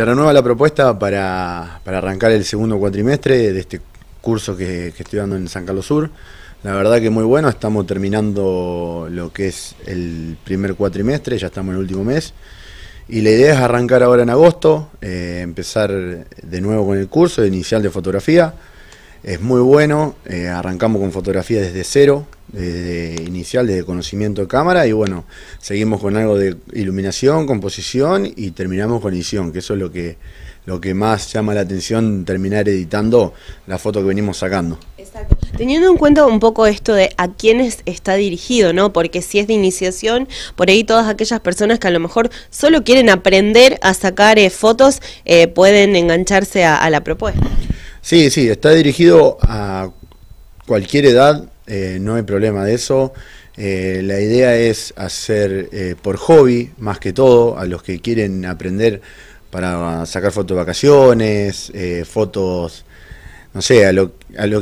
Se renueva la propuesta para, arrancar el segundo cuatrimestre de este curso que, estoy dando en San Carlos Sur. La verdad que muy bueno, estamos terminando lo que es el primer cuatrimestre, ya estamos en el último mes. Y la idea es arrancar ahora en agosto, eh, empezar de nuevo con el curso de inicial de fotografía. Es muy bueno, eh, arrancamos con fotografía desde cero, desde inicial, desde conocimiento de cámara, y bueno, seguimos con algo de iluminación, composición y terminamos con edición, que eso es lo que, lo que más llama la atención, terminar editando la foto que venimos sacando. Exacto. Teniendo en cuenta un poco esto de a quiénes está dirigido, ¿no? Porque si es de iniciación, por ahí todas aquellas personas que a lo mejor solo quieren aprender a sacar eh, fotos eh, pueden engancharse a la propuesta. Sí, sí, está dirigido a cualquier edad, eh, no hay problema de eso. Eh, la idea es hacer eh, por hobby, más que todo, a los que quieren aprender para sacar fotos de vacaciones, fotos, no sé, a lo,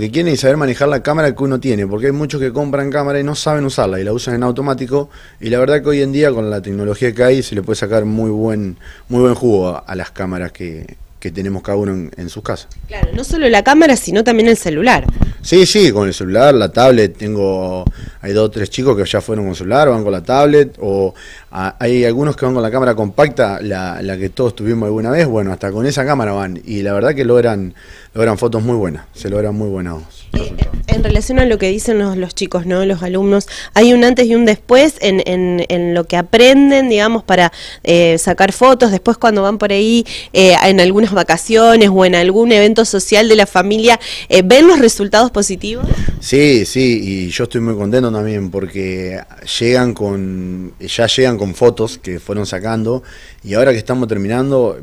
que quieren y saber manejar la cámara que uno tiene, porque hay muchos que compran cámara y no saben usarla y la usan en automático, y la verdad que hoy en día con la tecnología que hay se le puede sacar muy buen, muy buen jugo a las cámaras que, que tenemos cada uno en, sus casas. Claro, no solo la cámara, sino también el celular. Sí, sí, con el celular, la tablet, tengo, hay dos o tres chicos que ya fueron con celular, van con la tablet, o hay algunos que van con la cámara compacta, la, la, que todos tuvimos alguna vez, bueno, hasta con esa cámara van, y la verdad que logran, logran fotos muy buenas, se logran muy buenas. Eh, en relación a lo que dicen los, chicos, ¿no? los alumnos, hay un antes y un después en, lo que aprenden, digamos, para eh, sacar fotos, después cuando van por ahí eh, en algunas vacaciones o en algún evento social de la familia, ¿ven los resultados positivos? Sí, sí, y yo estoy muy contento también porque llegan con, ya llegan con fotos que fueron sacando y ahora que estamos terminando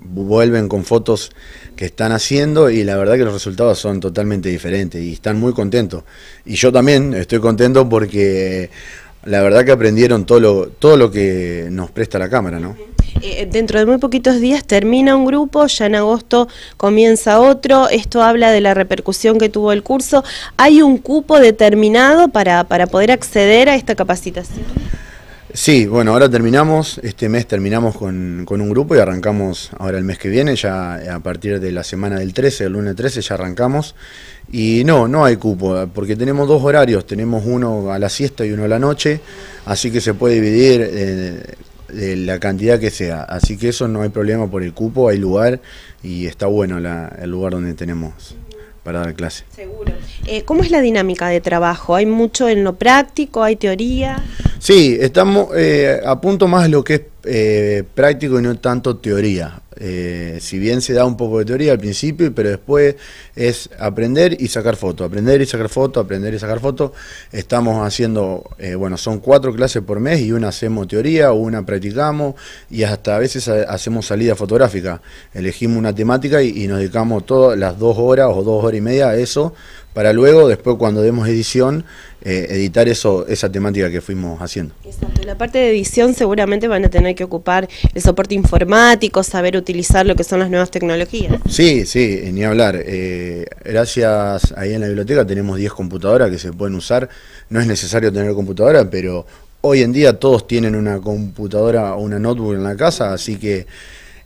vuelven con fotos que están haciendo y la verdad que los resultados son totalmente diferentes y están muy contentos. Y yo también estoy contento porque la verdad que aprendieron todo lo, todo lo que nos presta la cámara, ¿no? Eh, eh, dentro de muy poquitos días termina un grupo, ya en agosto comienza otro, esto habla de la repercusión que tuvo el curso. ¿Hay un cupo determinado para, para poder acceder a esta capacitación? Sí, bueno, ahora terminamos, este mes terminamos con, con, un grupo y arrancamos ahora el mes que viene, ya a partir de la semana del 13, el lunes 13 ya arrancamos. Y no, no hay cupo, porque tenemos dos horarios, tenemos uno a la siesta y uno a la noche, así que se puede dividir eh, eh, la cantidad que sea, así que eso no hay problema por el cupo, hay lugar y está bueno el lugar donde tenemos para dar clase. Seguro. Eh, ¿Cómo es la dinámica de trabajo? ¿Hay mucho en lo práctico? ¿Hay teoría? Sí, estamos eh, a punto más lo que es eh, práctico y no tanto teoría. Eh, si bien se da un poco de teoría al principio, pero después es aprender y sacar fotos, aprender y sacar fotos, aprender y sacar fotos. Estamos haciendo, bueno, son cuatro clases por mes y una hacemos teoría, una practicamos y hasta a veces hacemos salida fotográfica. Elegimos una temática y, y nos dedicamos todas las dos horas o dos horas y media a eso para luego, después cuando demos edición, eh, editar eso, esa temática que fuimos haciendo. Exacto. La parte de edición seguramente van a tener que ocupar el soporte informático, saber utilizar lo que son las nuevas tecnologías. Sí, sí, eh, ni hablar. Eh, gracias, ahí en la biblioteca tenemos 10 computadoras que se pueden usar. No es necesario tener computadora, pero hoy en día todos tienen una computadora o una notebook en la casa, así que...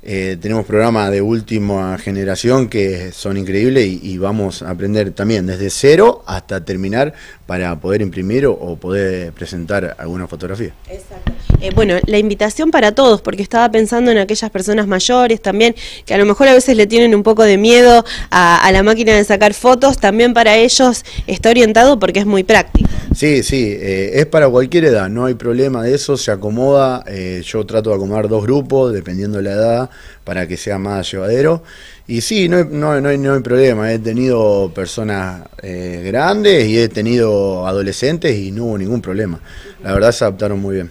Eh, tenemos programas de última generación que son increíbles y, vamos a aprender también desde cero hasta terminar para poder imprimir o, poder presentar alguna fotografía. Exacto. Eh, bueno, la invitación para todos, porque estaba pensando en aquellas personas mayores también, que a lo mejor a veces le tienen un poco de miedo a la máquina de sacar fotos, también para ellos está orientado porque es muy práctico. Sí, sí, eh, es para cualquier edad, no hay problema de eso, se acomoda, eh, yo trato de acomodar dos grupos, dependiendo de la edad, para que sea más llevadero. Y sí, no, no, hay problema. He tenido personas eh, grandes y he tenido adolescentes y no hubo ningún problema. La verdad se adaptaron muy bien.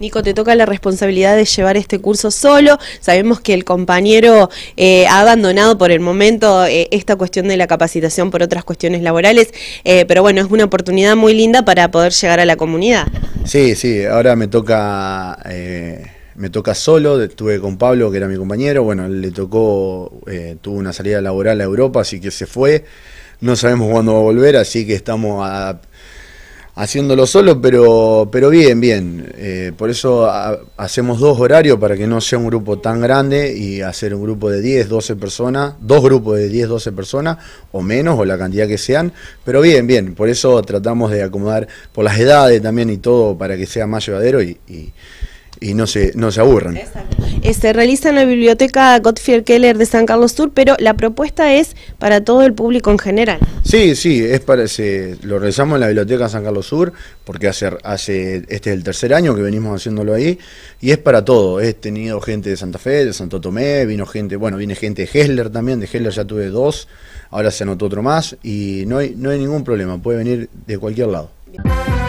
Nico, te toca la responsabilidad de llevar este curso solo. Sabemos que el compañero eh, ha abandonado por el momento eh, esta cuestión de la capacitación por otras cuestiones laborales, pero bueno, es una oportunidad muy linda para poder llegar a la comunidad. Sí, sí, ahora me toca me toca solo, estuve con Pablo, que era mi compañero, bueno, le tocó, eh, tuvo una salida laboral a Europa, así que se fue, no sabemos cuándo va a volver, así que estamos a, haciéndolo solo, pero, pero bien, bien, eh, por eso hacemos dos horarios para que no sea un grupo tan grande y hacer un grupo de 10, 12 personas, dos grupos de 10, 12 personas o menos, o la cantidad que sean, pero bien, bien, por eso tratamos de acomodar por las edades también y todo para que sea más llevadero y y no se, no se aburran. Se este, realiza en la biblioteca Gottfried Keller de San Carlos Sur, pero la propuesta es para todo el público en general. Sí, sí, es para lo realizamos en la biblioteca San Carlos Sur, porque hace, hace este es el tercer año que venimos haciéndolo ahí, y es para todo. He tenido gente de Santa Fe, de Santo Tomé, vino gente, bueno, viene gente de Hessler también, de Hessler ya tuve dos, ahora se anotó otro más, y no hay, no hay ningún problema, puede venir de cualquier lado.